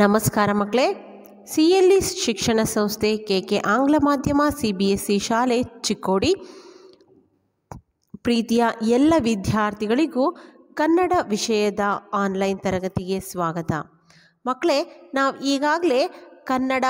ನಮಸ್ಕಾರ ಮಕ್ಕಳೇ C L E ಶಿಕ್ಷಣ ಸಂಸ್ಥೆ ಕೆ ಕೆ ಆಂಗ್ಲ ಮಾಧ್ಯಮ ಸಿ ಬಿ ಎಸ್ ಸಿ ಶಾಲೆ ಚಿಕ್ಕೋಡಿ ಪ್ರೀತಿಯ ಎಲ್ಲ ವಿದ್ಯಾರ್ಥಿಗಳಿಗೂ ಕನ್ನಡ ವಿಷಯದ ಆನ್ಲೈನ್ ತರಗತಿಗೆ ಸ್ವಾಗತ ಮಕ್ಕಳೇ ನಾವು ಈಗಾಗಲೇ ಕನ್ನಡ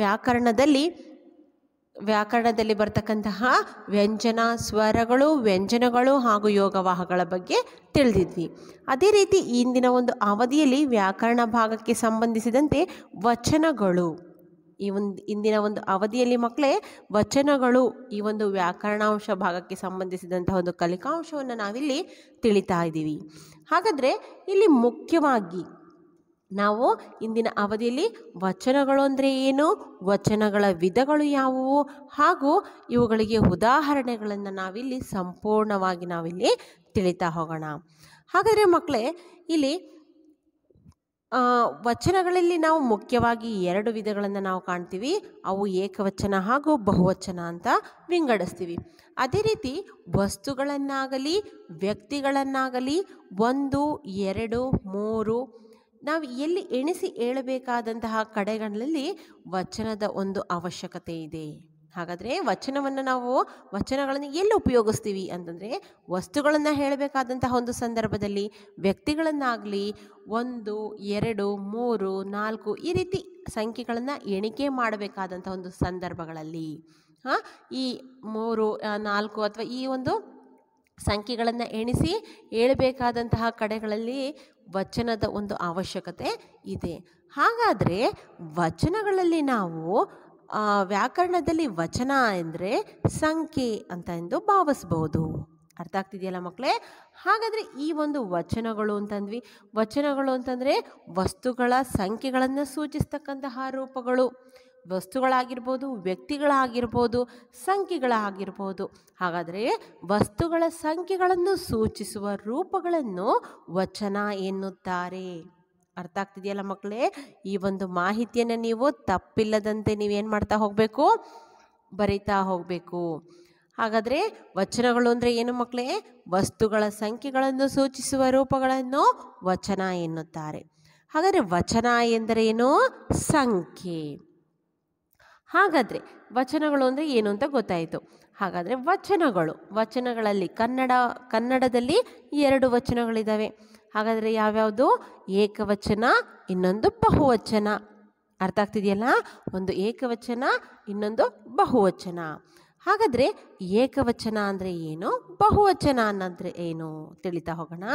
ವ್ಯಾಕರಣದಲ್ಲಿ ವ್ಯಾಕರಣದಲ್ಲಿ ಬರ್ತಕ್ಕಂತಹ ವ್ಯಂಜನ ಸ್ವರಗಳು ವ್ಯಂಜನಗಳು ಹಾಗೂ ಯೋಗವಾಹಗಳ ಬಗ್ಗೆ ತಿಳಿದಿದ್ವಿ ಅದೇ ರೀತಿ ಇಂದಿನ ಒಂದು ಅವಧಿಯಲ್ಲಿ ವ್ಯಾಕರಣ ಭಾಗಕ್ಕೆ ಸಂಬಂಧಿಸಿದಂತೆ ವಚನಗಳು ಈ ಒಂದು ಇಂದಿನ ಒಂದು ಅವಧಿಯಲ್ಲಿ ಮಕ್ಕಳೇ ವಚನಗಳು ಈ ಒಂದು ವ್ಯಾಕರಣಾಂಶ ಭಾಗಕ್ಕೆ ಸಂಬಂಧಿಸಿದಂತಹ ಒಂದು ಕಲಿಕಾಂಶವನ್ನು ನಾವಿಲ್ಲಿ ತಿಳಿತಾ ಇದ್ದೀವಿ ಹಾಗಾದರೆ ಇಲ್ಲಿ ಮುಖ್ಯವಾಗಿ ನಾವು ಇಂದಿನ ಅವಧಿಯಲ್ಲಿ ವಚನಗಳು ಅಂದರೆ ಏನು ವಚನಗಳ ವಿಧಗಳು ಯಾವುವು ಹಾಗೂ ಇವುಗಳಿಗೆ ಉದಾಹರಣೆಗಳನ್ನು ನಾವಿಲ್ಲಿ ಸಂಪೂರ್ಣವಾಗಿ ನಾವಿಲ್ಲಿ ತಿಳಿತಾ ಹೋಗೋಣ ಹಾಗಾದರೆ ಮಕ್ಕಳೇ ಇಲ್ಲಿ ವಚನಗಳಲ್ಲಿ ನಾವು ಮುಖ್ಯವಾಗಿ ಎರಡು ವಿಧಗಳನ್ನು ನಾವು ಕಾಣ್ತೀವಿ ಅವು ಏಕವಚನ ಹಾಗೂ ಬಹುವಚನ ಅಂತ ವಿಂಗಡಿಸ್ತೀವಿ ಅದೇ ರೀತಿ ವಸ್ತುಗಳನ್ನಾಗಲಿ ವ್ಯಕ್ತಿಗಳನ್ನಾಗಲಿ ಒಂದು ಎರಡು ಮೂರು ನಾವು ಎಲ್ಲಿ ಎಣಿಸಿ ಹೇಳಬೇಕಾದಂತಹ ಕಡೆಗಳಲ್ಲಿ ವಚನದ ಒಂದು ಅವಶ್ಯಕತೆ ಇದೆ ಹಾಗಾದರೆ ವಚನವನ್ನು ನಾವು ವಚನಗಳನ್ನು ಎಲ್ಲಿ ಉಪಯೋಗಿಸ್ತೀವಿ ಅಂತಂದರೆ ವಸ್ತುಗಳನ್ನು ಹೇಳಬೇಕಾದಂತಹ ಒಂದು ಸಂದರ್ಭದಲ್ಲಿ ವ್ಯಕ್ತಿಗಳನ್ನಾಗಲಿ ಒಂದು ಎರಡು ಮೂರು ನಾಲ್ಕು ಈ ರೀತಿ ಸಂಖ್ಯೆಗಳನ್ನು ಎಣಿಕೆ ಮಾಡಬೇಕಾದಂಥ ಒಂದು ಸಂದರ್ಭಗಳಲ್ಲಿ ಹಾಂ ಈ ಮೂರು ನಾಲ್ಕು ಅಥವಾ ಈ ಒಂದು ಸಂಖ್ಯೆಗಳನ್ನು ಎಣಿಸಿ ಹೇಳಬೇಕಾದಂತಹ ಕಡೆಗಳಲ್ಲಿ ವಚನದ ಒಂದು ಅವಶ್ಯಕತೆ ಇದೆ ಹಾಗಾದರೆ ವಚನಗಳಲ್ಲಿ ನಾವು ವ್ಯಾಕರಣದಲ್ಲಿ ವಚನ ಎಂದರೆ ಸಂಖ್ಯೆ ಅಂತ ಎಂದು ಭಾವಿಸ್ಬೋದು ಅರ್ಥ ಆಗ್ತಿದೆಯಲ್ಲ ಮಕ್ಕಳೇ ಹಾಗಾದರೆ ಈ ಒಂದು ವಚನಗಳು ಅಂತಂದ್ವಿ ವಚನಗಳು ಅಂತಂದರೆ ವಸ್ತುಗಳ ಸಂಖ್ಯೆಗಳನ್ನು ಸೂಚಿಸ್ತಕ್ಕಂತಹ ರೂಪಗಳು ವಸ್ತುಗಳಾಗಿರ್ಬೋದು ವ್ಯಕ್ತಿಗಳಾಗಿರ್ಬೋದು ಸಂಖ್ಯೆಗಳಾಗಿರ್ಬೋದು ಹಾಗಾದರೆ ವಸ್ತುಗಳ ಸಂಖ್ಯೆಗಳನ್ನು ಸೂಚಿಸುವ ರೂಪಗಳನ್ನು ವಚನ ಎನ್ನುತ್ತಾರೆ ಅರ್ಥ ಆಗ್ತಿದೆಯಲ್ಲ ಮಕ್ಕಳೇ ಈ ಒಂದು ಮಾಹಿತಿಯನ್ನು ನೀವು ತಪ್ಪಿಲ್ಲದಂತೆ ನೀವೇನು ಮಾಡ್ತಾ ಹೋಗಬೇಕು ಬರಿತಾ ಹೋಗಬೇಕು ಹಾಗಾದರೆ ವಚನಗಳು ಅಂದರೆ ಏನು ಮಕ್ಕಳೇ ವಸ್ತುಗಳ ಸಂಖ್ಯೆಗಳನ್ನು ಸೂಚಿಸುವ ರೂಪಗಳನ್ನು ವಚನ ಎನ್ನುತ್ತಾರೆ ಹಾಗಾದರೆ ವಚನ ಎಂದರೇನು ಸಂಖ್ಯೆ ಹಾಗಾದರೆ ವಚನಗಳು ಅಂದರೆ ಏನು ಅಂತ ಗೊತ್ತಾಯಿತು ಹಾಗಾದರೆ ವಚನಗಳು ವಚನಗಳಲ್ಲಿ ಕನ್ನಡ ಕನ್ನಡದಲ್ಲಿ ಎರಡು ವಚನಗಳಿದ್ದಾವೆ ಹಾಗಾದರೆ ಯಾವ್ಯಾವುದು ಏಕವಚನ ಇನ್ನೊಂದು ಬಹುವಚನ ಅರ್ಥ ಆಗ್ತಿದೆಯಲ್ಲ ಒಂದು ಏಕವಚನ ಇನ್ನೊಂದು ಬಹುವಚನ ಹಾಗಾದರೆ ಏಕವಚನ ಅಂದರೆ ಏನು ಬಹುವಚನ ಅನ್ನೋದ್ರೆ ಏನು ತಿಳಿತಾ ಹೋಗೋಣ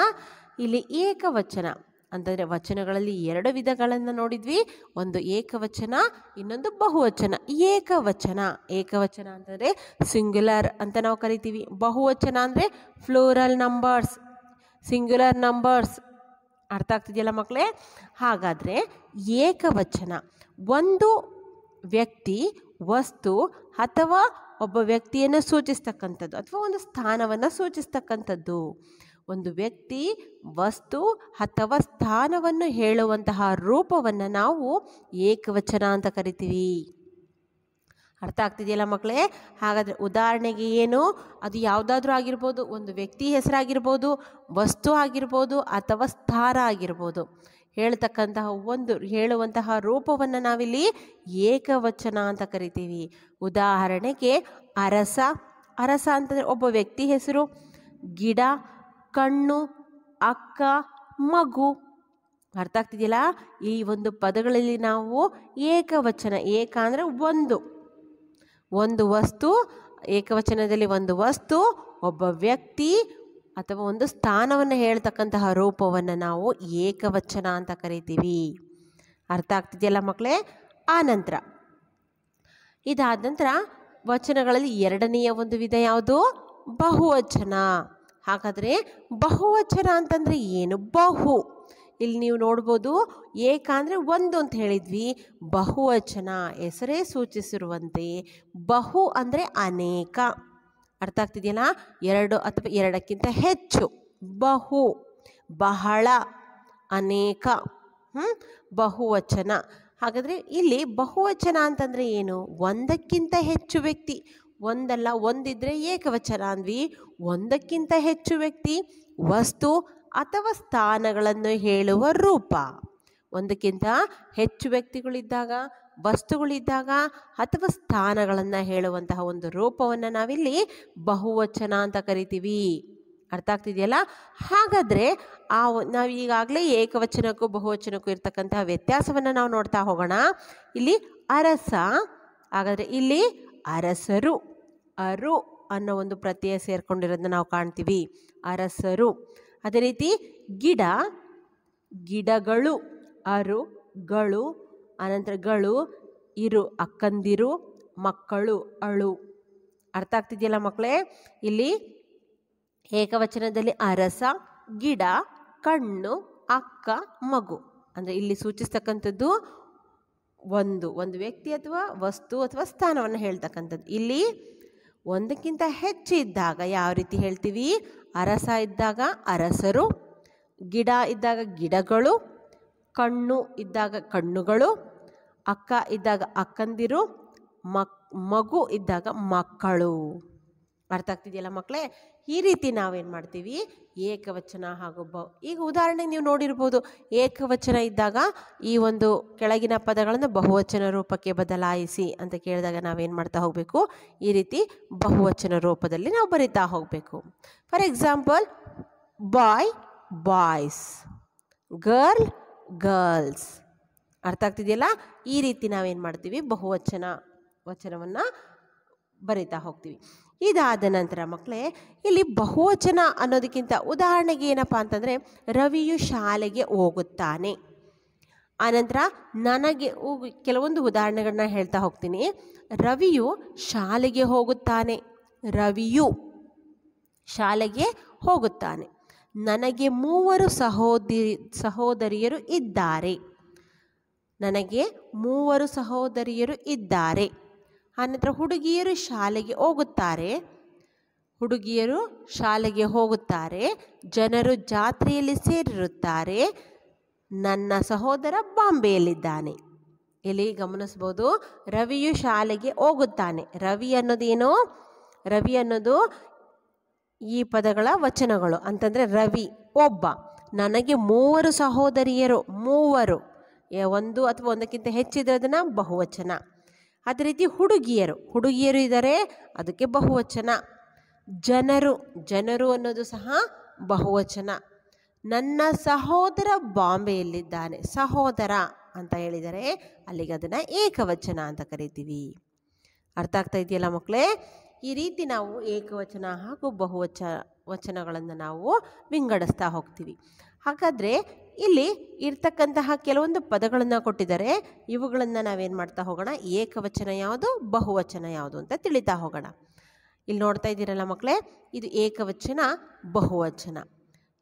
ಇಲ್ಲಿ ಏಕವಚನ ಅಂತಂದರೆ ವಚನಗಳಲ್ಲಿ ಎರಡು ವಿಧಗಳನ್ನು ನೋಡಿದ್ವಿ ಒಂದು ಏಕವಚನ ಇನ್ನೊಂದು ಬಹುವಚನ ಏಕವಚನ ಏಕವಚನ ಅಂತಂದರೆ ಸಿಂಗ್ಯುಲರ್ ಅಂತ ನಾವು ಕರಿತೀವಿ ಬಹುವಚನ ಅಂದರೆ ಫ್ಲೋರಲ್ ನಂಬರ್ಸ್ ಸಿಂಗ್ಯುಲರ್ ನಂಬರ್ಸ್ ಅರ್ಥ ಆಗ್ತಿದೆಯಲ್ಲ ಮಕ್ಕಳೇ ಹಾಗಾದರೆ ಏಕವಚನ ಒಂದು ವ್ಯಕ್ತಿ ವಸ್ತು ಅಥವಾ ಒಬ್ಬ ವ್ಯಕ್ತಿಯನ್ನು ಸೂಚಿಸ್ತಕ್ಕಂಥದ್ದು ಅಥವಾ ಒಂದು ಸ್ಥಾನವನ್ನು ಸೂಚಿಸ್ತಕ್ಕಂಥದ್ದು ಒಂದು ವ್ಯಕ್ತಿ ವಸ್ತು ಅಥವಾ ಸ್ಥಾನವನ್ನು ಹೇಳುವಂತಹ ರೂಪವನ್ನು ನಾವು ಏಕವಚನ ಅಂತ ಕರಿತೀವಿ ಅರ್ಥ ಆಗ್ತಿದೆಯಲ್ಲ ಮಕ್ಕಳೇ ಹಾಗಾದರೆ ಉದಾಹರಣೆಗೆ ಏನು ಅದು ಯಾವುದಾದ್ರೂ ಆಗಿರ್ಬೋದು ಒಂದು ವ್ಯಕ್ತಿ ಹೆಸರಾಗಿರ್ಬೋದು ವಸ್ತು ಆಗಿರ್ಬೋದು ಅಥವಾ ಸ್ಥಾನ ಆಗಿರ್ಬೋದು ಹೇಳ್ತಕ್ಕಂತಹ ಒಂದು ಹೇಳುವಂತಹ ರೂಪವನ್ನು ನಾವಿಲ್ಲಿ ಏಕವಚನ ಅಂತ ಕರಿತೀವಿ ಉದಾಹರಣೆಗೆ ಅರಸ ಅರಸ ಅಂತಂದರೆ ಒಬ್ಬ ವ್ಯಕ್ತಿ ಹೆಸರು ಗಿಡ ಕಣ್ಣು ಅಕ್ಕ ಮಗು ಅರ್ಥ ಆಗ್ತಿದೆಯಲ್ಲ ಈ ಒಂದು ಪದಗಳಲ್ಲಿ ನಾವು ಏಕವಚನ ಏಕ ಅಂದರೆ ಒಂದು ಒಂದು ವಸ್ತು ಏಕವಚನದಲ್ಲಿ ಒಂದು ವಸ್ತು ಒಬ್ಬ ವ್ಯಕ್ತಿ ಅಥವಾ ಒಂದು ಸ್ಥಾನವನ್ನು ಹೇಳ್ತಕ್ಕಂತಹ ರೂಪವನ್ನು ನಾವು ಏಕವಚನ ಅಂತ ಕರಿತೀವಿ ಅರ್ಥ ಆಗ್ತಿದೆಯಲ್ಲ ಮಕ್ಕಳೇ ಆ ನಂತರ ಇದಾದ ನಂತರ ವಚನಗಳಲ್ಲಿ ಎರಡನೆಯ ಒಂದು ವಿಧ ಯಾವುದು ಬಹುವಚನ ಹಾಗಾದರೆ ಬಹುವಚನ ಅಂತಂದರೆ ಏನು ಬಹು ಇಲ್ಲಿ ನೀವು ನೋಡ್ಬೋದು ಏಕ ಅಂದರೆ ಒಂದು ಅಂತ ಹೇಳಿದ್ವಿ ಬಹುವಚನ ಹೆಸರೇ ಸೂಚಿಸಿರುವಂತೆ ಬಹು ಅಂದರೆ ಅನೇಕ ಅರ್ಥ ಆಗ್ತಿದೆಯಲ್ಲ ಎರಡು ಅಥವಾ ಎರಡಕ್ಕಿಂತ ಹೆಚ್ಚು ಬಹು ಬಹಳ ಅನೇಕ ಹ್ಞೂ ಬಹುವಚನ ಹಾಗಾದರೆ ಇಲ್ಲಿ ಬಹುವಚನ ಅಂತಂದರೆ ಏನು ಒಂದಕ್ಕಿಂತ ಹೆಚ್ಚು ವ್ಯಕ್ತಿ ಒಂದಲ್ಲ ಒಂದಿದ್ರೆ ಏಕವಚನ ಅಂದ್ವಿ ಒಂದಕ್ಕಿಂತ ಹೆಚ್ಚು ವ್ಯಕ್ತಿ ವಸ್ತು ಅಥವಾ ಸ್ಥಾನಗಳನ್ನು ಹೇಳುವ ರೂಪ ಒಂದಕ್ಕಿಂತ ಹೆಚ್ಚು ವ್ಯಕ್ತಿಗಳಿದ್ದಾಗ ವಸ್ತುಗಳಿದ್ದಾಗ ಅಥವಾ ಸ್ಥಾನಗಳನ್ನು ಹೇಳುವಂತಹ ಒಂದು ರೂಪವನ್ನು ನಾವಿಲ್ಲಿ ಬಹುವಚನ ಅಂತ ಕರಿತೀವಿ ಅರ್ಥ ಆಗ್ತಿದೆಯಲ್ಲ ಹಾಗಾದರೆ ಆ ನಾವು ಈಗಾಗಲೇ ಏಕವಚನಕ್ಕೂ ಬಹುವಚನಕ್ಕೂ ಇರ್ತಕ್ಕಂತಹ ವ್ಯತ್ಯಾಸವನ್ನು ನಾವು ನೋಡ್ತಾ ಹೋಗೋಣ ಇಲ್ಲಿ ಅರಸ ಹಾಗಾದರೆ ಇಲ್ಲಿ ಅರಸರು ಅರು ಅನ್ನೋ ಒಂದು ಪ್ರತ್ಯಯ ಸೇರಿಕೊಂಡಿರೋದನ್ನ ನಾವು ಕಾಣ್ತೀವಿ ಅರಸರು ಅದೇ ರೀತಿ ಗಿಡ ಗಿಡಗಳು ಅರು ಗಳು ಆನಂತರ ಗಳು ಇರು ಅಕ್ಕಂದಿರು ಮಕ್ಕಳು ಅಳು ಅರ್ಥ ಆಗ್ತಿದೆಯಲ್ಲ ಮಕ್ಕಳೇ ಇಲ್ಲಿ ಏಕವಚನದಲ್ಲಿ ಅರಸ ಗಿಡ ಕಣ್ಣು ಅಕ್ಕ ಮಗು ಅಂದರೆ ಇಲ್ಲಿ ಸೂಚಿಸ್ತಕ್ಕಂಥದ್ದು ಒಂದು ಒಂದು ವ್ಯಕ್ತಿ ಅಥವಾ ವಸ್ತು ಅಥವಾ ಸ್ಥಾನವನ್ನು ಹೇಳ್ತಕ್ಕಂಥದ್ದು ಇಲ್ಲಿ ಒಂದಕ್ಕಿಂತ ಹೆಚ್ಚು ಇದ್ದಾಗ ಯಾವ ರೀತಿ ಹೇಳ್ತೀವಿ ಅರಸ ಇದ್ದಾಗ ಅರಸರು ಗಿಡ ಇದ್ದಾಗ ಗಿಡಗಳು ಕಣ್ಣು ಇದ್ದಾಗ ಕಣ್ಣುಗಳು ಅಕ್ಕ ಇದ್ದಾಗ ಅಕ್ಕಂದಿರು ಮಗು ಇದ್ದಾಗ ಮಕ್ಕಳು ಅರ್ಥ ಆಗ್ತಿದೆಯಲ್ಲ ಮಕ್ಕಳೇ ಈ ರೀತಿ ನಾವೇನು ಮಾಡ್ತೀವಿ ಏಕವಚನ ಹಾಗೂ ಬಹು ಈಗ ಉದಾಹರಣೆ ನೀವು ನೋಡಿರ್ಬೋದು ಏಕವಚನ ಇದ್ದಾಗ ಈ ಒಂದು ಕೆಳಗಿನ ಪದಗಳನ್ನು ಬಹುವಚನ ರೂಪಕ್ಕೆ ಬದಲಾಯಿಸಿ ಅಂತ ಕೇಳಿದಾಗ ನಾವೇನು ಮಾಡ್ತಾ ಹೋಗಬೇಕು ಈ ರೀತಿ ಬಹುವಚನ ರೂಪದಲ್ಲಿ ನಾವು ಬರಿತಾ ಹೋಗಬೇಕು for example boy boys girl girls ಅರ್ಥ ಆಗ್ತಿದೆಯಲ್ಲ ಈ ರೀತಿ ನಾವೇನು ಮಾಡ್ತೀವಿ ಬಹುವಚನ ವಚನವನ್ನು ಬರಿತಾ ಹೋಗ್ತೀವಿ ಇದಾದ ನಂತರ ಮಕ್ಕಳೇ ಇಲ್ಲಿ ಬಹುವಚನ ಅನ್ನೋದಕ್ಕಿಂತ ಉದಾಹರಣೆಗೆ ಏನಪ್ಪ ಅಂತಂದರೆ ರವಿಯು ಶಾಲೆಗೆ ಹೋಗುತ್ತಾನೆ ಆನಂತರ ನನಗೆ ಕೆಲವೊಂದು ಉದಾಹರಣೆಗಳನ್ನ ಹೇಳ್ತಾ ಹೋಗ್ತೀನಿ ರವಿಯು ಶಾಲೆಗೆ ಹೋಗುತ್ತಾನೆ ರವಿಯು ಶಾಲೆಗೆ ಹೋಗುತ್ತಾನೆ ನನಗೆ ಮೂವರು ಸಹೋದರಿ ಸಹೋದರಿಯರು ಇದ್ದಾರೆ ನನಗೆ ಮೂವರು ಸಹೋದರಿಯರು ಇದ್ದಾರೆ ಆನಂತರ ಹುಡುಗಿಯರು ಶಾಲೆಗೆ ಹೋಗುತ್ತಾರೆ ಹುಡುಗಿಯರು ಶಾಲೆಗೆ ಹೋಗುತ್ತಾರೆ ಜನರು ಜಾತ್ರೆಯಲ್ಲಿ ಸೇರಿರುತ್ತಾರೆ ನನ್ನ ಸಹೋದರ ಬಾಂಬೆಯಲ್ಲಿದ್ದಾನೆ ಇಲ್ಲಿ ಗಮನಿಸ್ಬೋದು ರವಿಯು ಶಾಲೆಗೆ ಹೋಗುತ್ತಾನೆ ರವಿ ಅನ್ನೋದೇನು ರವಿ ಅನ್ನೋದು ಈ ಪದಗಳ ವಚನಗಳು ಅಂತಂದರೆ ರವಿ ಒಬ್ಬ ನನಗೆ ಮೂವರು ಸಹೋದರಿಯರು ಮೂವರು ಒಂದು ಅಥವಾ ಒಂದಕ್ಕಿಂತ ಹೆಚ್ಚಿದ್ರೆ ಅದನ್ನು ಬಹುವಚನ ಅದೇ ರೀತಿ ಹುಡುಗಿಯರು ಹುಡುಗಿಯರು ಇದ್ದಾರೆ ಅದಕ್ಕೆ ಬಹುವಚನ ಜನರು ಜನರು ಅನ್ನೋದು ಸಹ ಬಹುವಚನ ನನ್ನ ಸಹೋದರ ಬಾಂಬೆಯಲ್ಲಿದ್ದಾನೆ ಸಹೋದರ ಅಂತ ಹೇಳಿದರೆ ಅಲ್ಲಿಗೆ ಅದನ್ನು ಏಕವಚನ ಅಂತ ಕರಿತೀವಿ ಅರ್ಥ ಆಗ್ತಾ ಇದೆಯಲ್ಲ ಮಕ್ಕಳೇ ಈ ರೀತಿ ನಾವು ಏಕವಚನ ಹಾಗೂ ಬಹುವಚ ವಚನಗಳನ್ನು ನಾವು ವಿಂಗಡಿಸ್ತಾ ಹೋಗ್ತೀವಿ ಹಾಗಾದರೆ ಇಲ್ಲಿ ಇರ್ತಕ್ಕಂತಹ ಕೆಲವೊಂದು ಪದಗಳನ್ನು ಕೊಟ್ಟಿದ್ದಾರೆ ಇವುಗಳನ್ನು ನಾವೇನು ಮಾಡ್ತಾ ಹೋಗೋಣ ಏಕವಚನ ಯಾವುದು ಬಹುವಚನ ಯಾವುದು ಅಂತ ತಿಳಿತಾ ಹೋಗೋಣ ಇಲ್ಲಿ ನೋಡ್ತಾ ಇದ್ದೀರಲ್ಲ ಮಕ್ಕಳೇ ಇದು ಏಕವಚನ ಬಹುವಚನ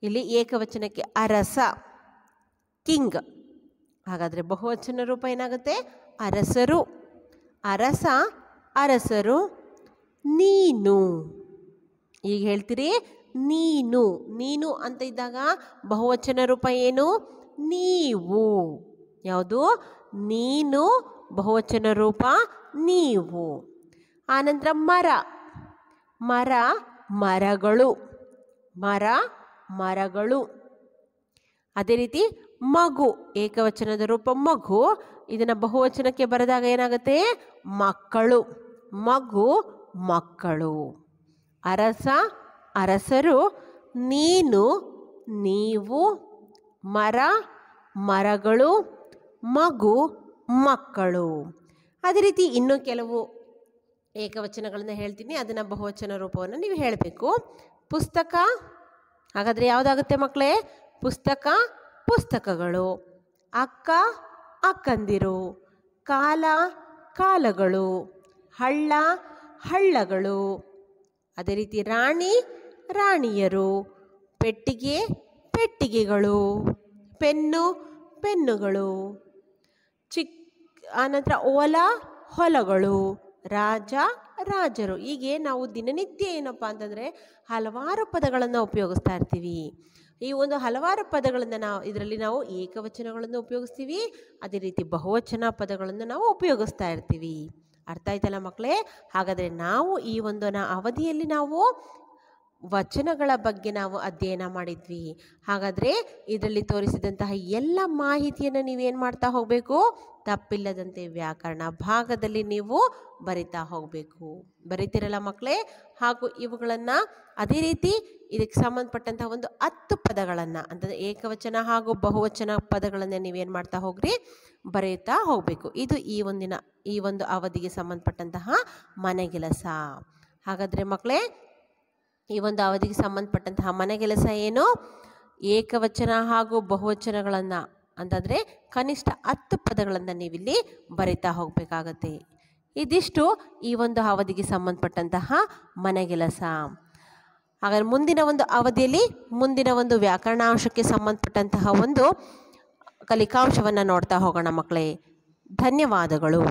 ಇಲ್ಲಿ ಏಕವಚನಕ್ಕೆ ಅರಸ ಕಿಂಗ್ ಹಾಗಾದರೆ ಬಹುವಚನ ರೂಪ ಏನಾಗುತ್ತೆ ಅರಸರು ಅರಸ ಅರಸರು ನೀನು ಈಗ ಹೇಳ್ತೀರಿ ನೀನು ನೀನು ಅಂತ ಇದ್ದಾಗ ಬಹುವಚನ ರೂಪ ಏನು ನೀವು ಯಾವುದು ನೀನು ಬಹುವಚನ ರೂಪ ನೀವು ಆನಂತರ ಮರ ಮರ ಮರಗಳು ಮರ ಮರಗಳು ಅದೇ ರೀತಿ ಮಗು ಏಕವಚನದ ರೂಪ ಮಗು ಇದನ್ನು ಬಹುವಚನಕ್ಕೆ ಬರೆದಾಗ ಏನಾಗುತ್ತೆ ಮಕ್ಕಳು ಮಗು ಮಕ್ಕಳು ಅರಸ ಅರಸರು ನೀನು ನೀವು ಮರ ಮರಗಳು ಮಗು ಮಕ್ಕಳು ಅದೇ ರೀತಿ ಇನ್ನೂ ಕೆಲವು ಏಕವಚನಗಳನ್ನು ಹೇಳ್ತೀನಿ ಅದನ್ನು ಬಹುವಚನ ರೂಪವನ್ನು ನೀವು ಹೇಳಬೇಕು ಪುಸ್ತಕ ಹಾಗಾದರೆ ಯಾವುದಾಗುತ್ತೆ ಮಕ್ಕಳೇ ಪುಸ್ತಕ ಪುಸ್ತಕಗಳು ಅಕ್ಕ ಅಕ್ಕಂದಿರು ಕಾಲ ಕಾಲಗಳು ಹಳ್ಳ ಹಳ್ಳಗಳು ಅದೇ ರೀತಿ ರಾಣಿ ರಾಣಿಯರು ಪೆಟ್ಟಿಗೆ ಪೆಟ್ಟಿಗೆಗಳು ಪೆನ್ನು ಪೆನ್ನುಗಳು ಚಿಕ್ಕ ಆನಂತರ ಓಲ ಹೊಲಗಳು ರಾಜ ರಾಜರು ಹೀಗೆ ನಾವು ದಿನನಿತ್ಯ ಏನಪ್ಪ ಅಂತಂದರೆ ಹಲವಾರು ಪದಗಳನ್ನು ಉಪಯೋಗಿಸ್ತಾ ಇರ್ತೀವಿ ಈ ಒಂದು ಹಲವಾರು ಪದಗಳನ್ನು ನಾವು ಇದರಲ್ಲಿ ನಾವು ಏಕವಚನಗಳನ್ನು ಉಪಯೋಗಿಸ್ತೀವಿ ಅದೇ ರೀತಿ ಬಹುವಚನ ಪದಗಳನ್ನು ನಾವು ಉಪಯೋಗಿಸ್ತಾ ಇರ್ತೀವಿ ಅರ್ಥ ಆಯ್ತಲ್ಲ ಮಕ್ಕಳೇ ಹಾಗಾದರೆ ನಾವು ಈ ಒಂದು ಅವಧಿಯಲ್ಲಿ ನಾವು ವಚನಗಳ ಬಗ್ಗೆ ನಾವು ಅಧ್ಯಯನ ಮಾಡಿದ್ವಿ ಹಾಗಾದರೆ ಇದರಲ್ಲಿ ತೋರಿಸಿದಂತಹ ಎಲ್ಲ ಮಾಹಿತಿಯನ್ನು ನೀವೇನು ಮಾಡ್ತಾ ಹೋಗಬೇಕು ತಪ್ಪಿಲ್ಲದಂತೆ ವ್ಯಾಕರಣ ಭಾಗದಲ್ಲಿ ನೀವು ಬರಿತಾ ಹೋಗಬೇಕು ಬರಿತಿರಲ್ಲ ಮಕ್ಕಳೇ ಹಾಗೂ ಇವುಗಳನ್ನು ಅದೇ ರೀತಿ ಇದಕ್ಕೆ ಸಂಬಂಧಪಟ್ಟಂತಹ ಒಂದು ಹತ್ತು ಪದಗಳನ್ನು ಅಂದರೆ ಏಕವಚನ ಹಾಗೂ ಬಹುವಚನ ಪದಗಳನ್ನು ನೀವೇನು ಮಾಡ್ತಾ ಹೋಗ್ರಿ ಬರೆಯುತ್ತಾ ಹೋಗಬೇಕು ಇದು ಈ ಒಂದಿನ ಈ ಒಂದು ಅವಧಿಗೆ ಸಂಬಂಧಪಟ್ಟಂತಹ ಮನೆಗೆಲಸ ಹಾಗಾದರೆ ಮಕ್ಕಳೇ ಈ ಒಂದು ಅವಧಿಗೆ ಸಂಬಂಧಪಟ್ಟಂತಹ ಮನೆ ಕೆಲಸ ಏನು ಏಕವಚನ ಹಾಗೂ ಬಹುವಚನಗಳನ್ನು ಅಂತಂದರೆ ಕನಿಷ್ಠ ಹತ್ತು ಪದಗಳನ್ನು ನೀವಿಲ್ಲಿ ಬರಿತಾ ಹೋಗಬೇಕಾಗತ್ತೆ ಇದಿಷ್ಟು ಈ ಒಂದು ಅವಧಿಗೆ ಸಂಬಂಧಪಟ್ಟಂತಹ ಮನೆಗೆಲಸ ಹಾಗಾದರೆ ಮುಂದಿನ ಒಂದು ಅವಧಿಯಲ್ಲಿ ಮುಂದಿನ ಒಂದು ವ್ಯಾಕರಣಾಂಶಕ್ಕೆ ಸಂಬಂಧಪಟ್ಟಂತಹ ಒಂದು ಕಲಿಕಾಂಶವನ್ನು ನೋಡ್ತಾ ಹೋಗೋಣ ಮಕ್ಕಳೇ ಧನ್ಯವಾದಗಳು